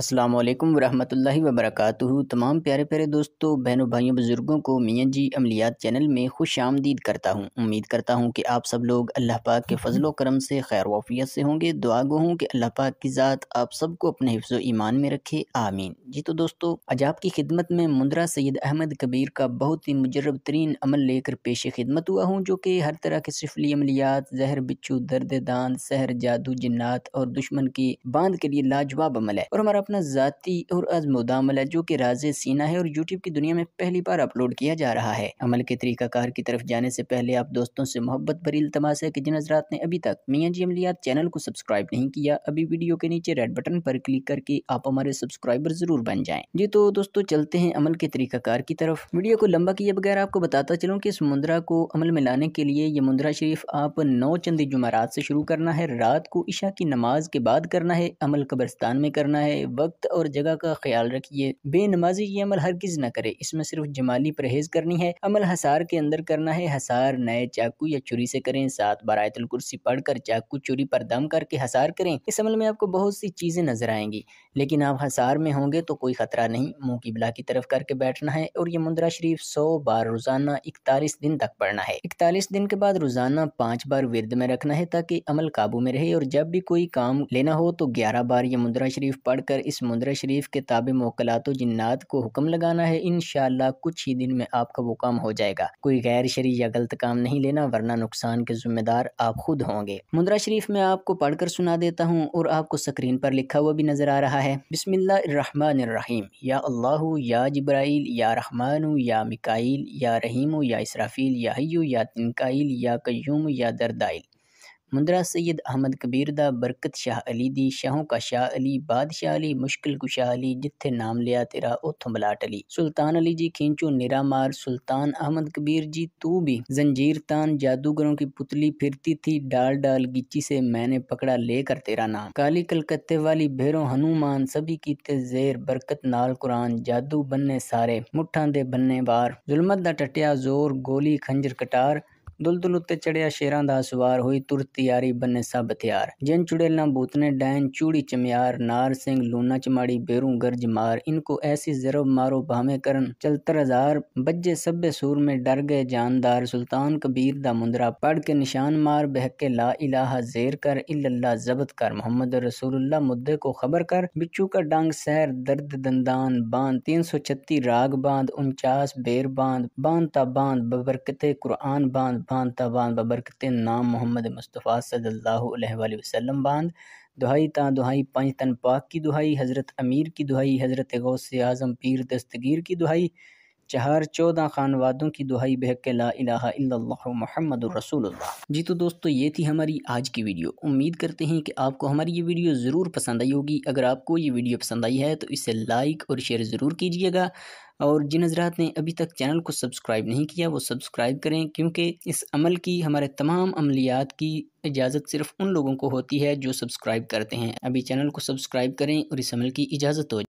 अस्सलाम वालेकुम रहमतुल्लाहि व तमाम प्यारे प्यारे दोस्तों बहनों भाइयों बुज़ुर्गों को मियाँ जी अमलियात चैनल में खुश आमदीद करता हूँ उम्मीद करता हूँ कि आप सब लोग अल्लाह पाक के फजल करम से खैर वाफियत से होंगे दुआ गो हूँ कि अल्लाह पाक की ज़ात आप सबको अपने हिफ्ज़ ईमान में रखे आमीन जी तो दोस्तों आज आपकी खिदमत में मुंदरा सैद अहमद कबीर का बहुत ही मुजरब तरीन अमल लेकर पेश खिदमत हुआ हूँ जो कि हर तरह के सिफली अमलियात जहर बिच्छू दर्द दान सहर जादू जन्ात और दुश्मन की बांध के लिए लाजवाब अमल है और हमारा अपना जाति और आजमुदामल जो की राज सीना है और यूट्यूब की दुनिया में पहली बार अपलोड किया जा रहा है अमल के तरीकाकार की तरफ जाने से पहले आप दोस्तों से मोहब्बत भरी तमाश है कि जिन हजरात ने अभी तक मियाँ जी अमलियात चैनल को सब्सक्राइब नहीं किया अभी वीडियो के नीचे रेड बटन पर क्लिक करके आप हमारे सब्सक्राइबर जरूर बन जाए जी तो दोस्तों चलते हैं अमल के तरीकाकार की तरफ वीडियो को लंबा किए बगैर आपको बताता चलूँ की इस मुद्रा को अमल में लाने के लिए ये मुद्रा शरीफ आप नौ चंद जुमारात से शुरू करना है रात को ईशा की नमाज के बाद करना है अमल कब्रस्तान में करना है वक्त और जगह का ख्याल रखिए बेनमाजी ये अमल हरगिज न करे इसमें सिर्फ जमाली परहेज करनी है अमल हसार के अंदर करना है हसार नए चाकू या छुरी से करें साथ बरायतल कुर्सी पढ़कर चाकू चुरी पर दम करके हसार करें इस अमल में आपको बहुत सी चीज़ें नजर आएंगी लेकिन आप हसार में होंगे तो कोई ख़तरा नहीं मुँह की बिला की तरफ करके बैठना है और ये मुंदरा शरीफ सौ बार रोज़ाना इकतालीस दिन तक पढ़ना है इकतालीस दिन के बाद रोज़ाना पांच बार विरद में रखना है ताकि अमल काबू में रहे और जब भी कोई काम लेना हो तो ग्यारह बार ये मुंदरा शरीफ पढ़कर इस मुंदरा शरीफ के ताब मोकलात जन्नात को हुक्म लगाना है इन कुछ ही दिन में आपका वो काम हो जाएगा कोई गैर शरी या गलत काम नहीं लेना वरना नुकसान के जिम्मेदार आप खुद होंगे मुंदरा शरीफ में आपको पढ़कर सुना देता हूँ और आपको स्क्रीन पर लिखा हुआ भी नजर आ रहा है बिसमीम या अल्लाह या जब्राइल या रहमान या मिकाइल या रहीम या इसराफील या हयू या तिनकाइल या कयूम या दरदाइल मुंदरा सैयद अहमद कबीर ਦਾ ਬਰਕਤ ਸ਼ਾਹ ਅਲੀ ਦੀ ਸ਼ਾਹੋਂ ਕਾ ਸ਼ਾਹ ਅਲੀ ਬਾਦਸ਼ਾਹ ਅਲੀ ਮੁਸ਼ਕਿਲ ਕੁਸ਼ਾ ਅਲੀ ਜਿੱਥੇ ਨਾਮ ਲਿਆ ਤੇਰਾ ਉਥੋਂ ਬਲਾਟ ਅਲੀ ਸੁਲਤਾਨ ਅਲੀ ਜੀ ਖਿੰਚੋ ਨਿਰਾ ਮਾਰ ਸੁਲਤਾन अहमद कबीर जी तू भी जंजीर तान जादूगरों की पुतली फिरती थी डाल डाल गिची से मैंने पकड़ा लेकर तेरा नाम काली कलकत्ते वाली भेरों हनुमान सभी कीते जेर बरकत नाल कुरान जादू बनने सारे मुठा दे बनने बार जुलमत दा टटिया जोर गोली खंजर कटार ਦੁਲਦੁਲ ਉੱਤੇ ਚੜਿਆ ਸ਼ੇਰਾਂ ਦਾ ਸਵਾਰ ਹੋਈ बने ਤਿਆਰੀ ਬੰਨੇ ਸਭ ਹਥਿਆਰ ਜਿਨ ਚੁੜੇਲਾਂ ਬੂਤਨੇ ਡੈਨ ਚੂੜੀ ਚਮਿਆਰ ਨਾਰ ਸਿੰਘ ਲੂਨਾ ਚਮਾੜੀ ਬੇਰੂ ਗਰਜ ਮਾਰ ਇਨਕੋ ਐਸੀ ਜ਼ਰਬ ਮਾਰੋ ਭਾਵੇਂ ਕਰਨ ਚਲਤਰ हजार बजे ਸਭੇ ਸੂਰ में डर गए जानदार सुल्तान कबीर दा मुंदरा पढ़ के निशान मार बहके ला इलाहा जेर कर इल्ला जबत कर मोहम्मद रसूलुल्लाह मुद्दे को खबर कर बिच्छू का डंग सहर दर्द दंदान बांध तीन सौ छत्तीस राग बांध उनचास बेर बांध ता बांध बबरकते कुरआन बांध बांध ता बांध बबरकत नाम मोहम्मद मुस्तफ़ा सल्ला वसलम बांध दुहाई ता दुहाई पंच तन पाक की दुहाई हज़रत अमीर की दुहाई हज़रत से आज़म पीर दस्तगीर की दुहाई चार चौदह खान वादों की दुहाई बहक के ला महमद रसूल जी तो दोस्तों ये थी हमारी आज की वीडियो उम्मीद करते हैं कि आपको हमारी ये वीडियो ज़रूर पसंद आई होगी अगर आपको ये वीडियो पसंद आई है तो इसे लाइक और शेयर ज़रूर कीजिएगा और जिन हजरात ने अभी तक चैनल को सब्सक्राइब नहीं किया वो सब्सक्राइब करें क्योंकि इस अमल की हमारे तमाम अमलियात की इजाज़त सिर्फ़ उन लोगों को होती है जो सब्सक्राइब करते हैं अभी चैनल को सब्सक्राइब करें और इस अमल की इजाज़त हो